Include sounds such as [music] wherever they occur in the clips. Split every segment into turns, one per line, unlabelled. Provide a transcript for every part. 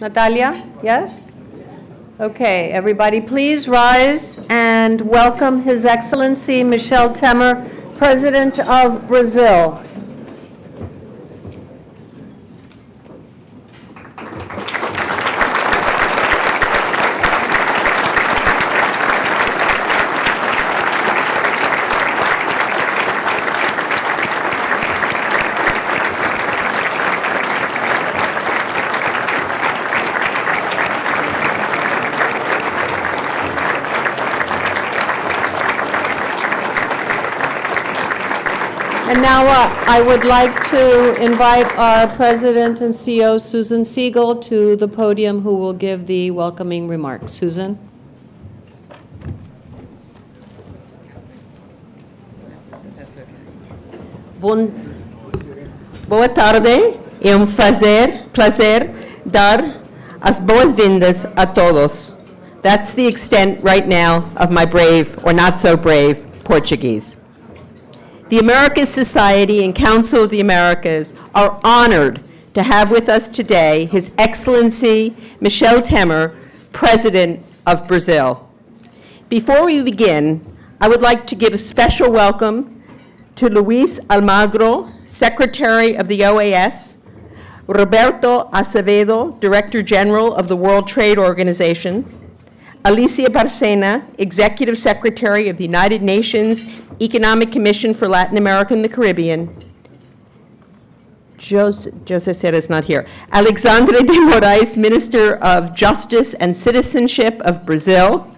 Natalia, yes? Okay, everybody, please rise and welcome His Excellency Michel Temer, President of Brazil. I would like to invite our President and CEO, Susan Siegel, to the podium who will give the welcoming remarks. Susan? Bom,
boa tarde. É um prazer, prazer dar as boas-vindas a todos. That's the extent right now of my brave, or not so brave, Portuguese the Americas Society and Council of the Americas are honored to have with us today His Excellency Michel Temer, President of Brazil. Before we begin, I would like to give a special welcome to Luis Almagro, Secretary of the OAS, Roberto Acevedo, Director General of the World Trade Organization, Alicia Barcena, Executive Secretary of the United Nations Economic Commission for Latin America and the Caribbean. Joseph, Serra is not here. Alexandre de Moraes, Minister of Justice and Citizenship of Brazil.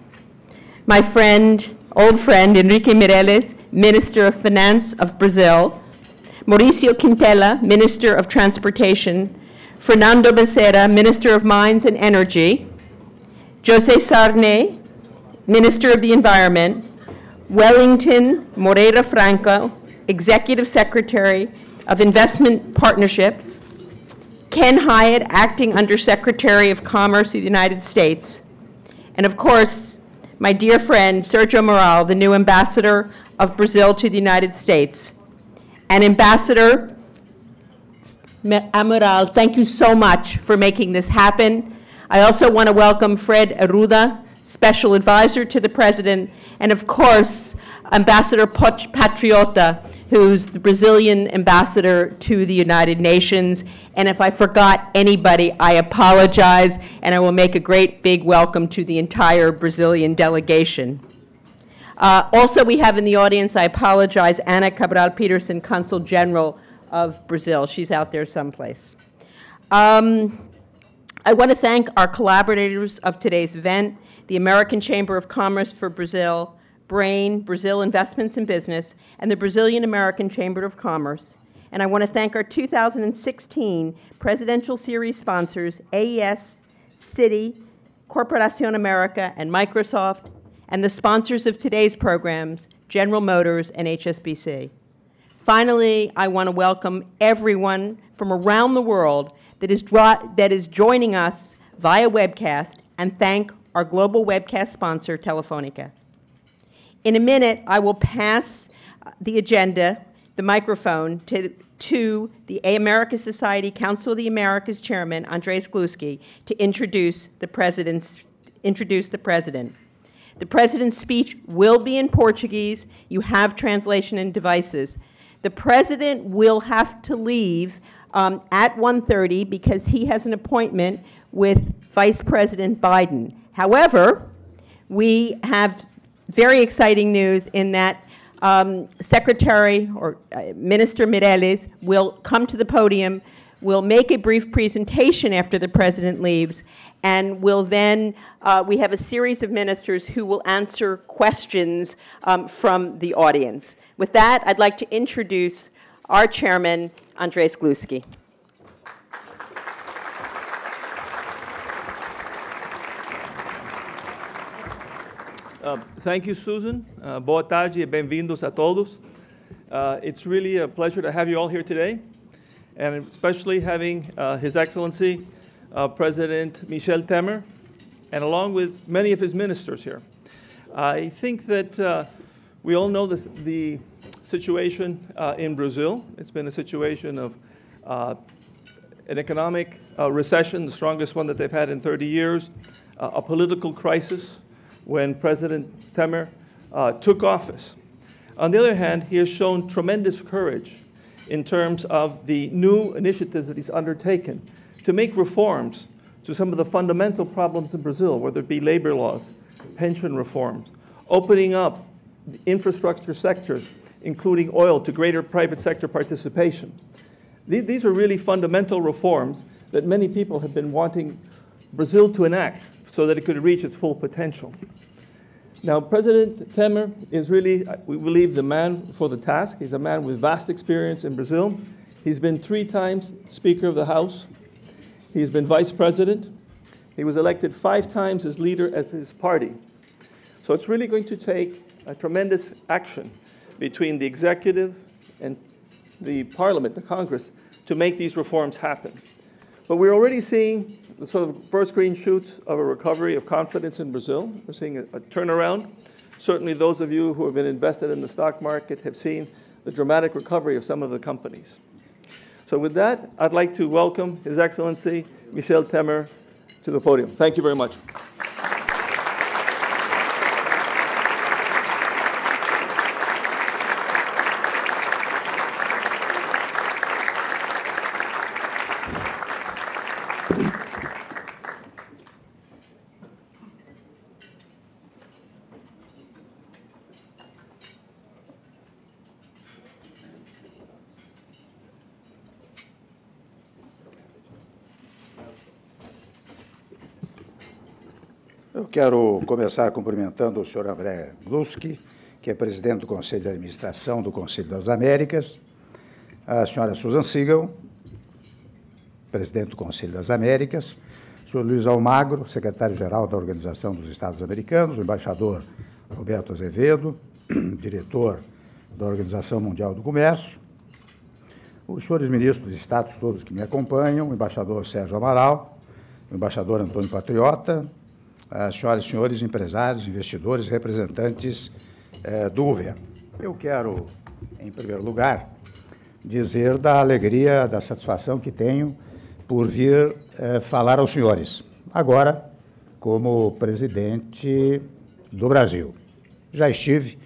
My friend, old friend, Enrique Mireles, Minister of Finance of Brazil. Mauricio Quintela, Minister of Transportation. Fernando Becerra, Minister of Mines and Energy. Jose Sarney, Minister of the Environment, Wellington Moreira Franco, Executive Secretary of Investment Partnerships, Ken Hyatt, Acting Undersecretary of Commerce of the United States, and of course, my dear friend Sergio Moral, the new Ambassador of Brazil to the United States. And Ambassador Amaral, thank you so much for making this happen. I also want to welcome Fred Arruda, Special Advisor to the President, and of course, Ambassador Patriota, who's the Brazilian ambassador to the United Nations. And if I forgot anybody, I apologize, and I will make a great big welcome to the entire Brazilian delegation. Uh, also, we have in the audience, I apologize, Ana Cabral Peterson, Consul General of Brazil. She's out there someplace. Um, I want to thank our collaborators of today's event, the American Chamber of Commerce for Brazil, BRAIN, Brazil Investments in Business, and the Brazilian American Chamber of Commerce. And I want to thank our 2016 Presidential Series sponsors, AES, Citi, Corporacion America, and Microsoft, and the sponsors of today's programs, General Motors and HSBC. Finally, I want to welcome everyone from around the world that is, that is joining us via webcast and thank our global webcast sponsor, Telefonica. In a minute, I will pass uh, the agenda, the microphone, to, to the A America Society Council of the Americas Chairman, Andres Gluski, to introduce the, president's, introduce the president. The president's speech will be in Portuguese. You have translation and devices. The president will have to leave um, at 1.30 because he has an appointment with Vice President Biden. However, we have very exciting news in that um, Secretary or uh, Minister Mireles will come to the podium, will make a brief presentation after the President leaves, and will then, uh, we have a series of ministers who will answer questions um, from the audience. With that, I'd like to introduce our chairman, Andres Gluski.
Uh, thank you, Susan. Uh, boa tarde, bem-vindos a todos. Uh, it's really a pleasure to have you all here today, and especially having uh, His Excellency uh, President Michel Temer, and along with many of his ministers here. I think that uh, we all know this, the situation uh, in Brazil. It's been a situation of uh, an economic uh, recession, the strongest one that they've had in 30 years, uh, a political crisis when President Temer uh, took office. On the other hand, he has shown tremendous courage in terms of the new initiatives that he's undertaken to make reforms to some of the fundamental problems in Brazil, whether it be labor laws, pension reforms, opening up the infrastructure sectors including oil, to greater private sector participation. These are really fundamental reforms that many people have been wanting Brazil to enact so that it could reach its full potential. Now, President Temer is really, we believe, the man for the task. He's a man with vast experience in Brazil. He's been three times Speaker of the House. He's been Vice President. He was elected five times as leader of his party. So it's really going to take a tremendous action between the executive and the parliament, the Congress, to make these reforms happen. But we're already seeing the sort of first green shoots of a recovery of confidence in Brazil. We're seeing a, a turnaround. Certainly those of you who have been invested in the stock market have seen the dramatic recovery of some of the companies. So with that, I'd like to welcome His Excellency Michel Temer to the podium. Thank you very much.
Eu quero começar cumprimentando o senhor André Bluski, que é presidente do Conselho de Administração do Conselho das Américas, a senhora Susan Sigal, presidente do Conselho das Américas, o senhor Luiz Almagro, secretário-geral da Organização dos Estados Americanos, o embaixador Roberto Azevedo, [clears throat] diretor da Organização Mundial do Comércio, os senhores ministros de estados todos que me acompanham, o embaixador Sérgio Amaral, o embaixador Antônio Patriota, senhoras e senhores empresários, investidores, representantes eh, do governo. Eu quero, em primeiro lugar, dizer da alegria, da satisfação que tenho por vir eh, falar aos senhores, agora como presidente do Brasil. Já estive,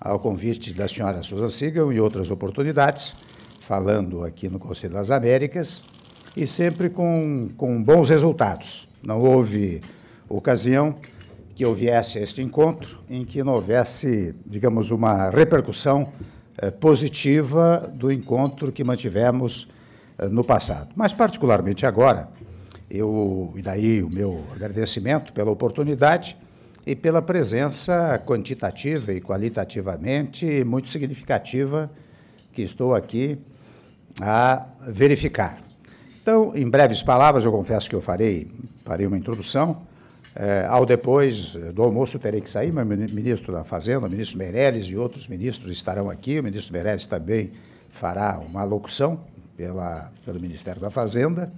ao convite da senhora Susan Sigel e outras oportunidades, falando aqui no Conselho das Américas, e sempre com, com bons resultados. Não houve ocasião que eu viesse a este encontro em que não houvesse, digamos, uma repercussão eh, positiva do encontro que mantivemos eh, no passado. Mas, particularmente agora, eu, e daí o meu agradecimento pela oportunidade e pela presença quantitativa e qualitativamente muito significativa que estou aqui a verificar. Então, em breves palavras, eu confesso que eu farei, farei uma introdução é, ao depois do almoço eu terei que sair, mas o ministro da Fazenda, o ministro Meirelles e outros ministros estarão aqui. O ministro Meirelles também fará uma locução pela, pelo Ministério da Fazenda.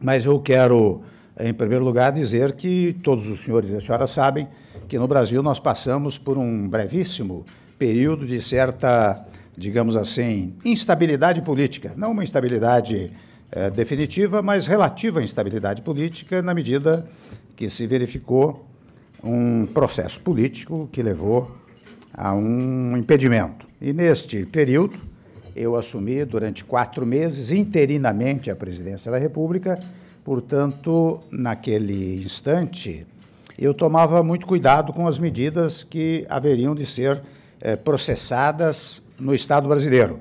Mas eu quero, em primeiro lugar, dizer que todos os senhores e as senhoras sabem que no Brasil nós passamos por um brevíssimo período de certa, digamos assim, instabilidade política. Não uma instabilidade política é, definitiva, mas relativa à instabilidade política, na medida que se verificou um processo político que levou a um impedimento. E neste período, eu assumi durante quatro meses interinamente a presidência da República, portanto, naquele instante, eu tomava muito cuidado com as medidas que haveriam de ser é, processadas no Estado brasileiro,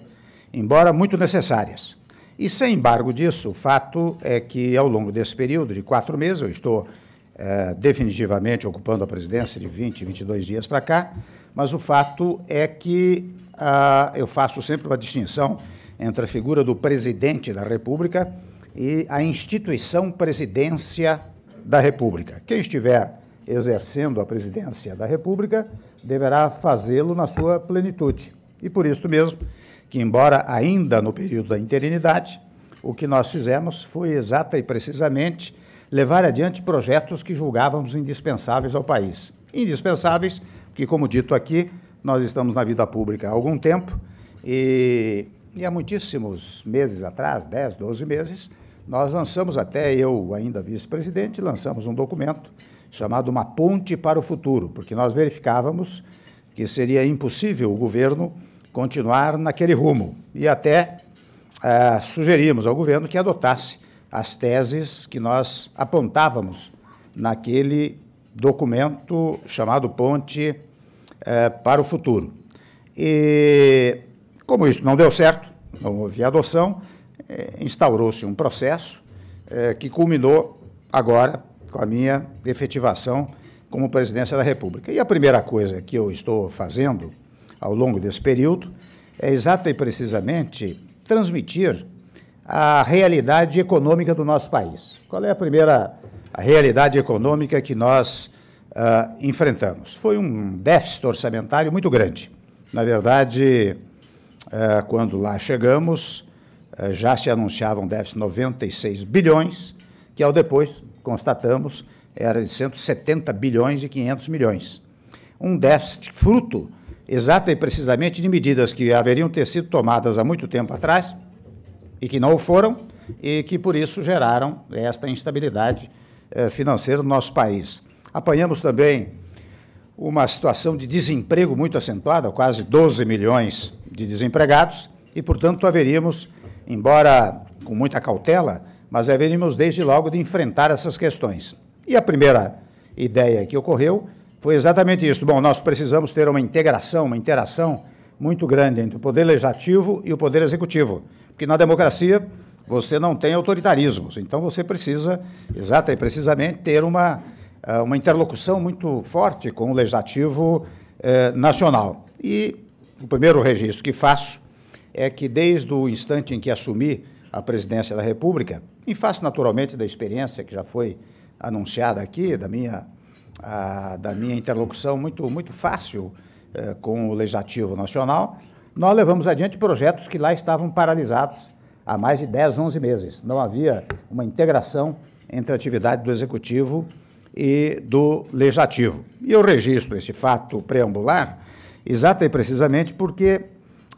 embora muito necessárias. E sem embargo disso, o fato é que ao longo desse período de quatro meses, eu estou é, definitivamente ocupando a presidência de 20, 22 dias para cá, mas o fato é que ah, eu faço sempre uma distinção entre a figura do presidente da República e a instituição presidência da República. Quem estiver exercendo a presidência da República deverá fazê-lo na sua plenitude. E por isso mesmo, que, embora ainda no período da interinidade, o que nós fizemos foi exata e precisamente levar adiante projetos que julgávamos indispensáveis ao país. Indispensáveis, porque, como dito aqui, nós estamos na vida pública há algum tempo e, e há muitíssimos meses atrás 10, 12 meses nós lançamos até eu, ainda vice-presidente, lançamos um documento chamado Uma Ponte para o Futuro, porque nós verificávamos que seria impossível o governo continuar naquele rumo. E até eh, sugerimos ao governo que adotasse as teses que nós apontávamos naquele documento chamado Ponte eh, para o Futuro. E, como isso não deu certo, não houve adoção, eh, instaurou-se um processo que culminou agora com a minha efetivação como presidência da República. E a primeira coisa que eu estou fazendo ao longo desse período, é exata e precisamente transmitir a realidade econômica do nosso país. Qual é a primeira realidade econômica que nós uh, enfrentamos? Foi um déficit orçamentário muito grande. Na verdade, uh, quando lá chegamos, uh, já se anunciava um déficit de 96 bilhões, que ao depois constatamos era de 170 bilhões e 500 milhões. Um déficit fruto exata e precisamente de medidas que haveriam ter sido tomadas há muito tempo atrás e que não o foram e que por isso geraram esta instabilidade eh, financeira no nosso país. Apanhamos também uma situação de desemprego muito acentuada, quase 12 milhões de desempregados, e, portanto, haveríamos, embora com muita cautela, mas haveríamos desde logo de enfrentar essas questões. E a primeira ideia que ocorreu foi exatamente isso. Bom, nós precisamos ter uma integração, uma interação muito grande entre o poder legislativo e o poder executivo, porque na democracia você não tem autoritarismos, então você precisa, exata e precisamente, ter uma, eh, uma interlocução muito forte com o legislativo eh, nacional. E o primeiro registro que faço é que, desde o instante em que assumi a presidência da República, em face naturalmente da experiência que já foi anunciada aqui, da minha a, da minha interlocução muito, muito fácil eh, com o Legislativo Nacional, nós levamos adiante projetos que lá estavam paralisados há mais de 10, 11 meses. Não havia uma integração entre a atividade do Executivo e do Legislativo. E eu registro esse fato preambular exato e precisamente porque,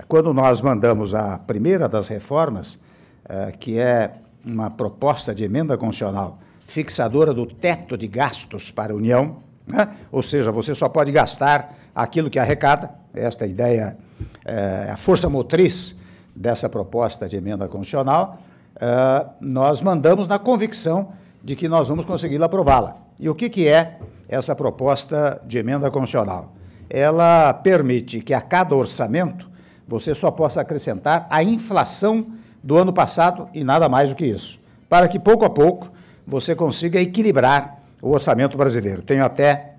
quando nós mandamos a primeira das reformas, eh, que é uma proposta de emenda constitucional fixadora do teto de gastos para a União, né? ou seja, você só pode gastar aquilo que arrecada, esta é ideia, é, a força motriz dessa proposta de emenda constitucional, é, nós mandamos na convicção de que nós vamos conseguir aprová-la. E o que, que é essa proposta de emenda constitucional? Ela permite que a cada orçamento você só possa acrescentar a inflação do ano passado e nada mais do que isso, para que pouco a pouco você consiga equilibrar o orçamento brasileiro. Tenho até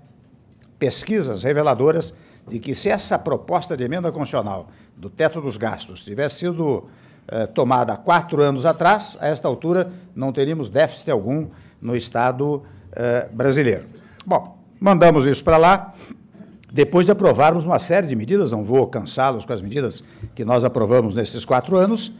pesquisas reveladoras de que se essa proposta de emenda constitucional do teto dos gastos tivesse sido eh, tomada há quatro anos atrás, a esta altura não teríamos déficit algum no Estado eh, brasileiro. Bom, mandamos isso para lá. Depois de aprovarmos uma série de medidas, não vou cansá-los com as medidas que nós aprovamos nesses quatro anos,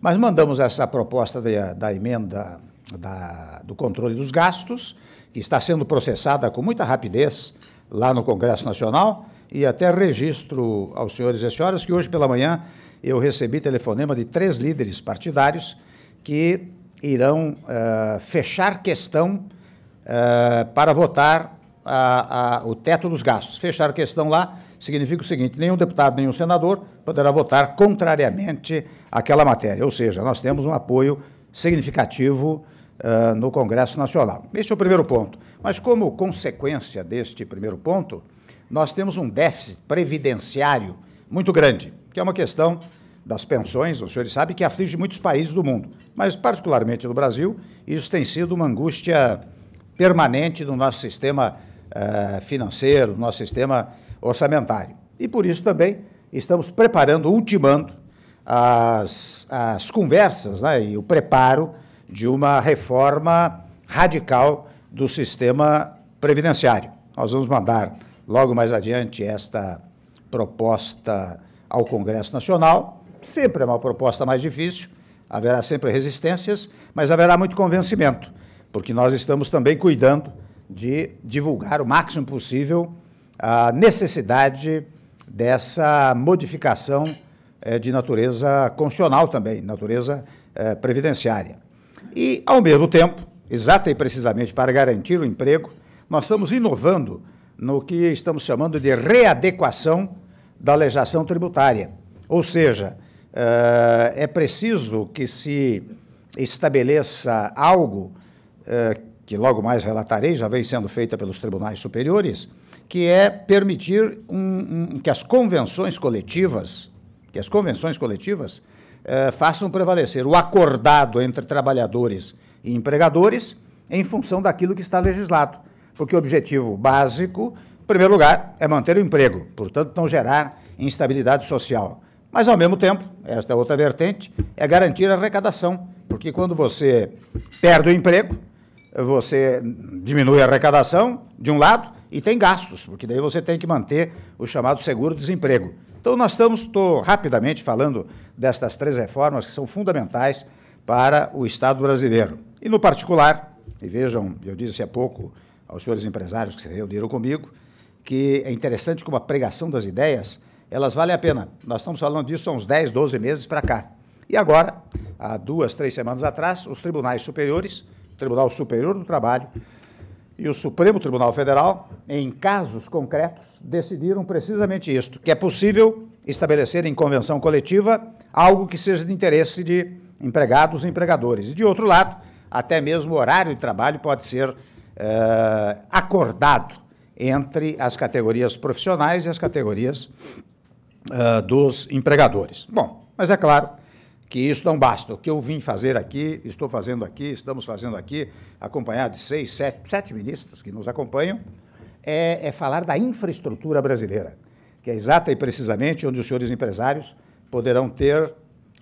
mas mandamos essa proposta de, da emenda da, do controle dos gastos, que está sendo processada com muita rapidez lá no Congresso Nacional. E até registro aos senhores e senhoras que hoje pela manhã eu recebi telefonema de três líderes partidários que irão uh, fechar questão uh, para votar a, a, o teto dos gastos. Fechar questão lá significa o seguinte: nenhum deputado, nenhum senador poderá votar contrariamente àquela matéria. Ou seja, nós temos um apoio significativo uh, no Congresso Nacional. Este é o primeiro ponto. Mas, como consequência deste primeiro ponto, nós temos um déficit previdenciário muito grande, que é uma questão das pensões, os senhores sabem que aflige muitos países do mundo, mas particularmente no Brasil, isso tem sido uma angústia permanente no nosso sistema uh, financeiro, no nosso sistema orçamentário. E por isso também estamos preparando, ultimando as, as conversas né, e o preparo de uma reforma radical do sistema previdenciário. Nós vamos mandar logo mais adiante esta proposta ao Congresso Nacional. Sempre é uma proposta mais difícil, haverá sempre resistências, mas haverá muito convencimento, porque nós estamos também cuidando de divulgar o máximo possível a necessidade dessa modificação eh, de natureza constitucional também, natureza eh, previdenciária. E, ao mesmo tempo, exata e precisamente para garantir o emprego, nós estamos inovando no que estamos chamando de readequação da legislação tributária. Ou seja, eh, é preciso que se estabeleça algo eh, que logo mais relatarei, já vem sendo feita pelos tribunais superiores, que é permitir um, um, que as convenções coletivas, que as convenções coletivas é, façam prevalecer o acordado entre trabalhadores e empregadores em função daquilo que está legislado. Porque o objetivo básico, em primeiro lugar, é manter o emprego, portanto, não gerar instabilidade social. Mas, ao mesmo tempo, esta é outra vertente, é garantir a arrecadação. Porque quando você perde o emprego, você diminui a arrecadação, de um lado, e tem gastos, porque daí você tem que manter o chamado seguro-desemprego. Então, nós estamos, estou rapidamente falando destas três reformas que são fundamentais para o Estado brasileiro. E, no particular, e vejam, eu disse há pouco aos senhores empresários que se reuniram comigo, que é interessante como a pregação das ideias, elas valem a pena. Nós estamos falando disso há uns 10, 12 meses para cá. E agora, há duas, três semanas atrás, os tribunais superiores, o Tribunal Superior do Trabalho, e o Supremo Tribunal Federal, em casos concretos, decidiram precisamente isto: que é possível estabelecer em convenção coletiva algo que seja de interesse de empregados e empregadores. E, de outro lado, até mesmo o horário de trabalho pode ser eh, acordado entre as categorias profissionais e as categorias eh, dos empregadores. Bom, mas é claro que isso não basta. O que eu vim fazer aqui, estou fazendo aqui, estamos fazendo aqui, acompanhado de seis, sete, sete ministros que nos acompanham, é, é falar da infraestrutura brasileira, que é exata e precisamente onde os senhores empresários poderão ter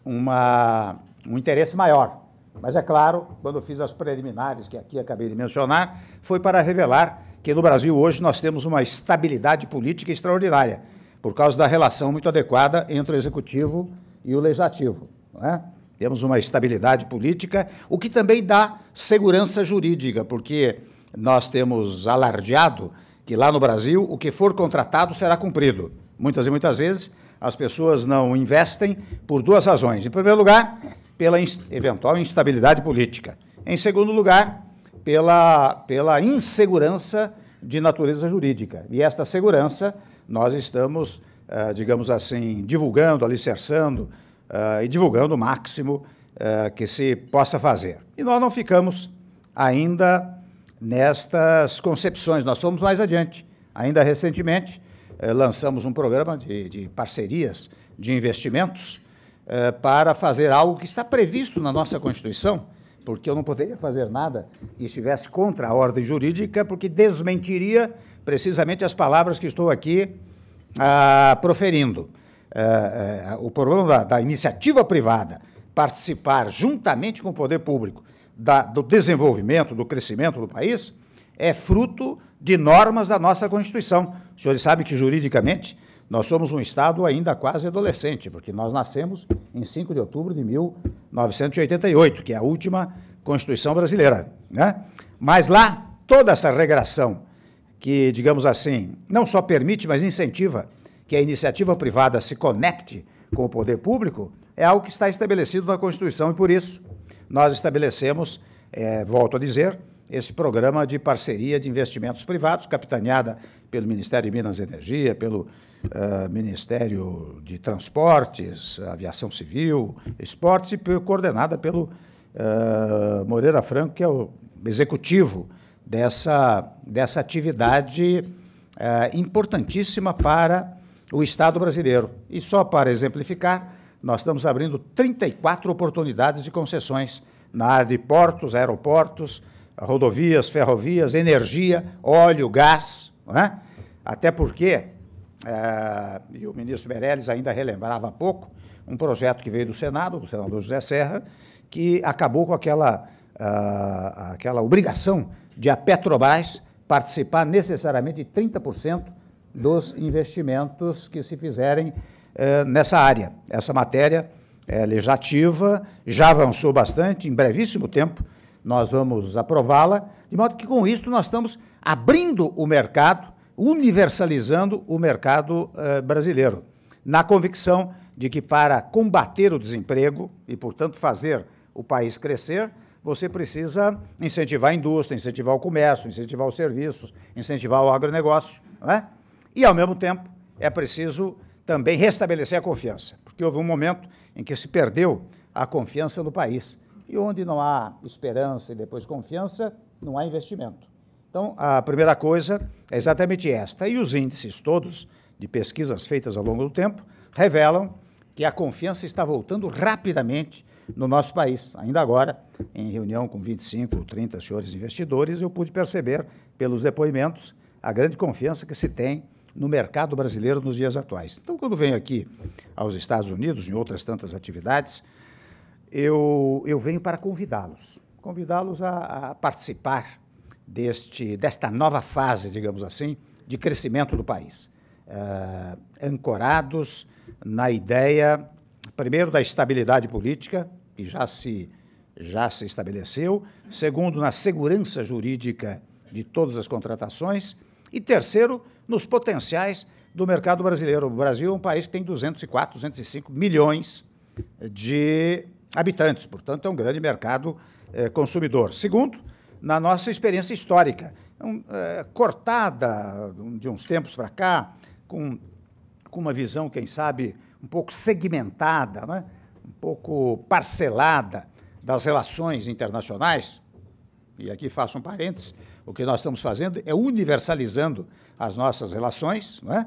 uma, um interesse maior. Mas é claro, quando eu fiz as preliminares que aqui acabei de mencionar, foi para revelar que no Brasil hoje nós temos uma estabilidade política extraordinária, por causa da relação muito adequada entre o executivo e o legislativo. Né? Temos uma estabilidade política, o que também dá segurança jurídica, porque nós temos alardeado que lá no Brasil o que for contratado será cumprido. Muitas e muitas vezes as pessoas não investem por duas razões. Em primeiro lugar, pela in eventual instabilidade política. Em segundo lugar, pela, pela insegurança de natureza jurídica. E esta segurança nós estamos, eh, digamos assim, divulgando, alicerçando, uh, e divulgando o máximo uh, que se possa fazer. E nós não ficamos ainda nestas concepções, nós fomos mais adiante. Ainda recentemente, uh, lançamos um programa de, de parcerias de investimentos eh, para fazer algo que está previsto na nossa Constituição, porque eu não poderia fazer nada que estivesse contra a ordem jurídica, porque desmentiria precisamente as palavras que estou aqui ah, proferindo. É, é, o problema da, da, iniciativa privada participar juntamente com o poder público da, do desenvolvimento, do crescimento do país, é fruto de normas da nossa Constituição. Os senhores sabem que, juridicamente, nós somos um Estado ainda quase adolescente, porque nós nascemos em 5 de outubro de 1988, que é a última Constituição brasileira. Né? Mas lá, toda essa regração, que, digamos assim, não só permite, mas incentiva que a iniciativa privada se conecte com o poder público, é algo que está estabelecido na Constituição e, por isso, nós estabelecemos, é, volto a dizer, esse programa de parceria de investimentos privados, capitaneada pelo Ministério de Minas e Energia, pelo uh, Ministério de Transportes, Aviação Civil, Esportes e coordenada pelo uh, Moreira Franco, que é o executivo dessa, dessa atividade uh, importantíssima para o Estado brasileiro. E só para exemplificar, nós estamos abrindo 34 oportunidades de concessões na área de portos, aeroportos, rodovias, ferrovias, energia, óleo, gás. né? Até porque, é, e o ministro Meirelles ainda relembrava há pouco, um projeto que veio do Senado, do senador José Serra, que acabou com aquela, uh, aquela obrigação de a Petrobras participar necessariamente de 30% dos investimentos que se fizerem eh, nessa área. Essa matéria é legislativa, já avançou bastante, em brevíssimo tempo nós vamos aprová-la, de modo que com isso nós estamos abrindo o mercado, universalizando o mercado eh, brasileiro, na convicção de que para combater o desemprego e, portanto, fazer o país crescer, você precisa incentivar a indústria, incentivar o comércio, incentivar os serviços, incentivar o agronegócio, não é? E, ao mesmo tempo, é preciso também restabelecer a confiança, porque houve um momento em que se perdeu a confiança no país. E onde não há esperança e depois confiança, não há investimento. Então, a primeira coisa é exatamente esta. E os índices todos de pesquisas feitas ao longo do tempo revelam que a confiança está voltando rapidamente no nosso país. Ainda agora, em reunião com 25 ou 30 senhores investidores, eu pude perceber, pelos depoimentos, a grande confiança que se tem no mercado brasileiro nos dias atuais. Então, quando venho aqui aos Estados Unidos, em outras tantas atividades, eu, eu venho para convidá-los, convidá-los a, a participar deste, desta nova fase, digamos assim, de crescimento do país, uh, ancorados na ideia, primeiro, da estabilidade política, que já se, já se estabeleceu, segundo, na segurança jurídica de todas as contratações, e terceiro, nos potenciais do mercado brasileiro. O Brasil é um país que tem 204, 205 milhões de habitantes, portanto, é um grande mercado eh, consumidor. Segundo, na nossa experiência histórica, um, então, eh, cortada de uns tempos para cá, com, com uma visão, quem sabe, um pouco segmentada, né? um pouco parcelada das relações internacionais, e aqui faço um parênteses, o que nós estamos fazendo é universalizando as nossas relações, não é?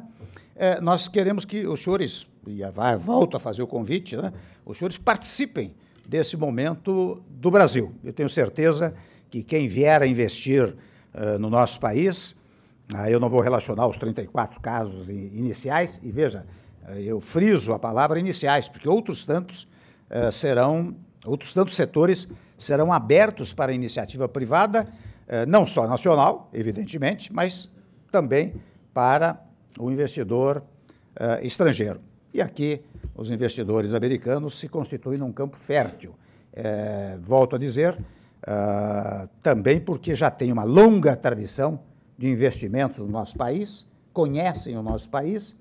é nós queremos que os senhores, e vai, volto a fazer o convite, né? os senhores participem desse momento do Brasil. Eu tenho certeza que quem vier a investir uh, no nosso país, uh, eu não vou relacionar os 34 casos iniciais, e veja, uh, eu friso a palavra iniciais, porque outros tantos eh, serão, outros tantos setores serão abertos para a iniciativa privada eh, não só nacional, evidentemente, mas também para o investidor eh, estrangeiro. E aqui os investidores americanos se constituem num campo fértil. É, volto a dizer, uh, também porque já tem uma longa tradição de investimentos no nosso país, conhecem o nosso país.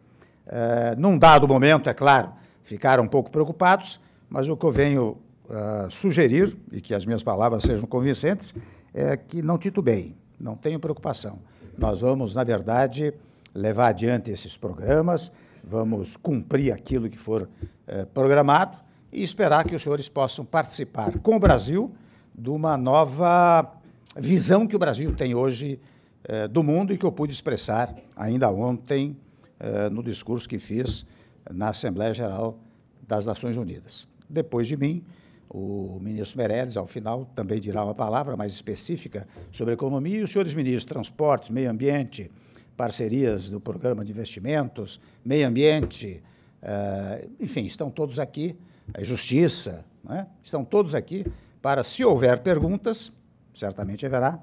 Uh, num dado momento, é claro, ficaram um pouco preocupados, mas o que eu venho uh, sugerir, e que as minhas palavras sejam convincentes, é, que não bem, não tenham preocupação. Nós vamos, na verdade, levar adiante esses programas, vamos cumprir aquilo que for é, programado e esperar que os senhores possam participar com o Brasil de uma nova visão que o Brasil tem hoje é, do mundo e que eu pude expressar ainda ontem é, no discurso que fiz na Assembleia Geral das Nações Unidas. Depois de mim, o ministro Meirelles, ao final, também dirá uma palavra mais específica sobre economia, e os senhores ministros Transportes, Meio Ambiente, parcerias do Programa de Investimentos, Meio Ambiente, uh, enfim, estão todos aqui, a Justiça, é? estão todos aqui para, se houver perguntas, certamente haverá,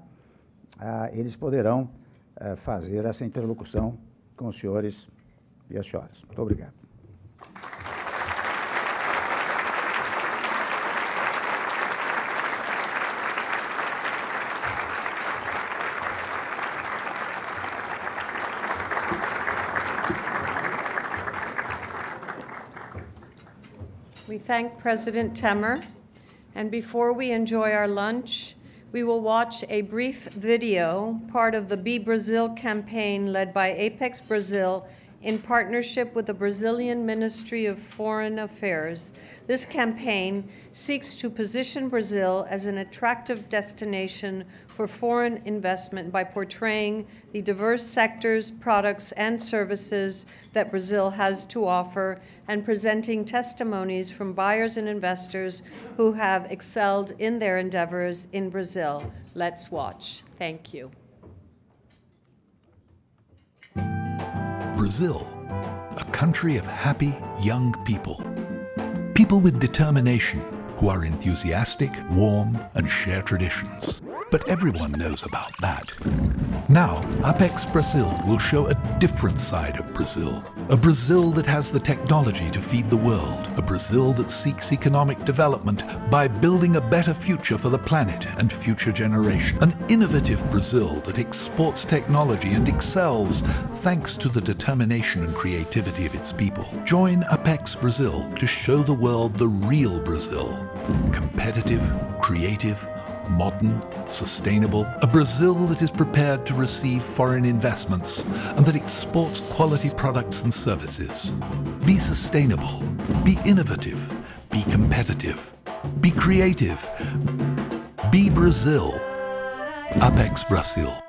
uh, eles poderão uh, fazer essa interlocução com os senhores e as senhoras. Muito obrigado.
thank President Temer. And before we enjoy our lunch, we will watch a brief video, part of the Be Brazil campaign led by Apex Brazil in partnership with the Brazilian Ministry of Foreign Affairs. This campaign seeks to position Brazil as an attractive destination for foreign investment by portraying the diverse sectors, products, and services that Brazil has to offer and presenting testimonies from buyers and investors who have excelled in their endeavors in Brazil. Let's watch. Thank you.
Brazil, a country of happy young people. People with determination who are enthusiastic, warm, and share traditions. But everyone knows about that. Now, Apex Brazil will show a different side of Brazil. A Brazil that has the technology to feed the world. A Brazil that seeks economic development by building a better future for the planet and future generations. An innovative Brazil that exports technology and excels thanks to the determination and creativity of its people. Join Apex Brazil to show the world the real Brazil. Competitive, creative, modern, sustainable, a Brazil that is prepared to receive foreign investments and that exports quality products and services. Be sustainable, be innovative, be competitive, be creative, be Brazil. Apex Brazil.